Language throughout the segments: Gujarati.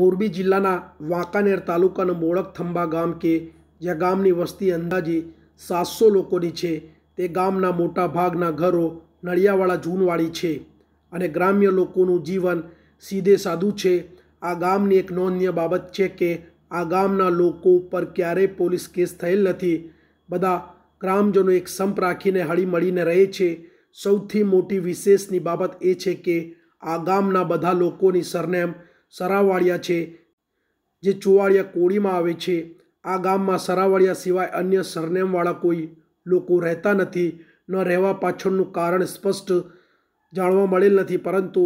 મોરબી જિલ્લાના વાંકાનેર તાલુકાના મોળક ગામ કે જ્યાં ગામની વસ્તી અંદાજે સાતસો લોકોની છે તે ગામના મોટા ભાગના ઘરો નળિયાવાળા જૂનવાળી છે અને ગ્રામ્ય લોકોનું જીવન સીધે સાદું છે આ ગામની એક નોંધનીય બાબત છે કે આ ગામના લોકો ઉપર ક્યારેય પોલીસ કેસ થયેલ નથી બધા ગ્રામજનો એક સંપ રાખીને હળીમળીને રહે છે સૌથી મોટી વિશેષની બાબત એ છે કે આ ગામના બધા લોકોની સરનેમ સરાવાળિયા છે જે ચુવાળિયા કોળીમાં આવે છે આ ગામમાં સરાવાળિયા સિવાય અન્ય સરનેમવાળા કોઈ લોકો રહેતા નથી ન રહેવા પાછળનું કારણ સ્પષ્ટ જાણવા મળેલ નથી પરંતુ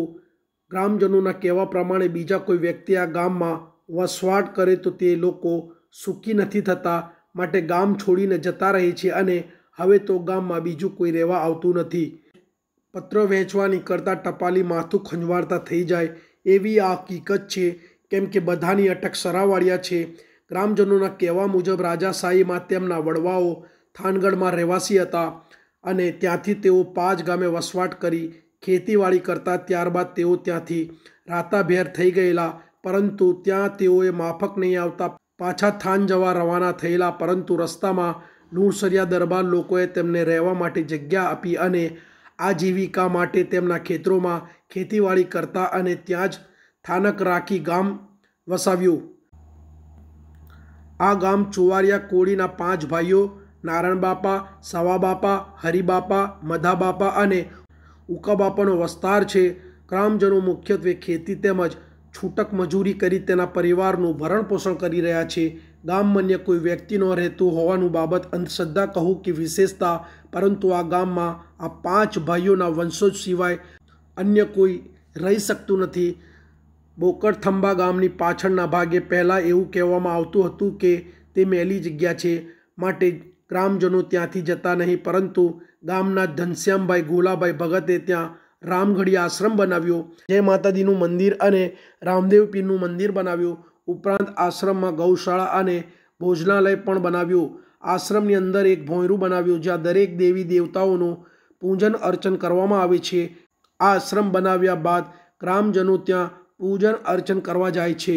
ગ્રામજનોના કહેવા પ્રમાણે બીજા કોઈ વ્યક્તિ આ ગામમાં વસવાટ કરે તો તે લોકો સુખી નથી થતા માટે ગામ છોડીને જતા રહે છે અને હવે તો ગામમાં બીજું કોઈ રહેવા આવતું નથી પત્ર વહેંચવાની કરતાં ટપાલી માથું ખંજવાળતા થઈ જાય એવી આ હકીકત છે કેમ કે બધાની અટક સરાવાળ્યા છે ગ્રામજનોના કહેવા મુજબ રાજાશાહીમાં તેમના વડવાઓ થાનગઢમાં રહેવાસી હતા અને ત્યાંથી તેઓ પાંચ ગામે વસવાટ કરી ખેતીવાડી કરતા ત્યારબાદ તેઓ ત્યાંથી રાતાભેર થઈ ગયેલા પરંતુ ત્યાં તેઓએ માફક નહીં આવતા પાછા થાન જવા રવાના થયેલા પરંતુ રસ્તામાં નૂરસરિયા દરબાર લોકોએ તેમને રહેવા માટે જગ્યા આપી અને આજીવિકા માટે તેમના ખેતરોમાં ખેતીવાડી કરતા અને ત્યાં જ સ્થાનક રાખી ગામ વસાવ્યું આ ગામ ચુવારિયા કોળીના પાંચ ભાઈઓ નારાયણબાપા સવાબાપા હરિબાપા મધાબાપા અને ઉકાબાપાનો વસ્તાર છે ગ્રામજનો મુખ્યત્વે ખેતી તેમજ છૂટક મજૂરી કરી તેના પરિવારનું ભરણ પોષણ કરી રહ્યા છે ગામમાં અન્ય કોઈ વ્યક્તિનો રહેતું હોવાનું બાબત અંધશ્રદ્ધા કહું કે વિશેષતા પરંતુ આ ગામમાં આ પાંચ ભાઈઓના વંશોજ સિવાય અન્ય કોઈ રહી શકતું નથી બોકરથંબા ગામની પાછળના ભાગે પહેલાં એવું કહેવામાં આવતું હતું કે તે મેલી જગ્યા છે માટે ગ્રામજનો ત્યાંથી જતા નહીં પરંતુ ગામના ધનશ્યામભાઈ ગોલાભાઈ ભગતે ત્યાં રામગઢી આશ્રમ બનાવ્યો જય માતાજીનું મંદિર અને રામદેવ પીરનું મંદિર બનાવ્યું ઉપરાંત આશ્રમમાં ગૌશાળા અને ભોજનાલય પણ બનાવ્યું આશ્રમની અંદર એક ભોંયરું બનાવ્યું જ્યાં દરેક દેવી દેવતાઓનું પૂજન અર્ચન કરવામાં આવે છે આ આશ્રમ બનાવ્યા બાદ ગ્રામજનો ત્યાં પૂજન અર્ચન કરવા જાય છે